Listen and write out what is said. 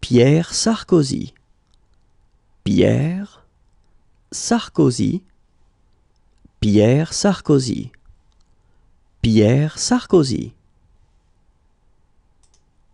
Pierre Sarkozy. Pierre Sarkozy. Pierre Sarkozy. Pierre Sarkozy.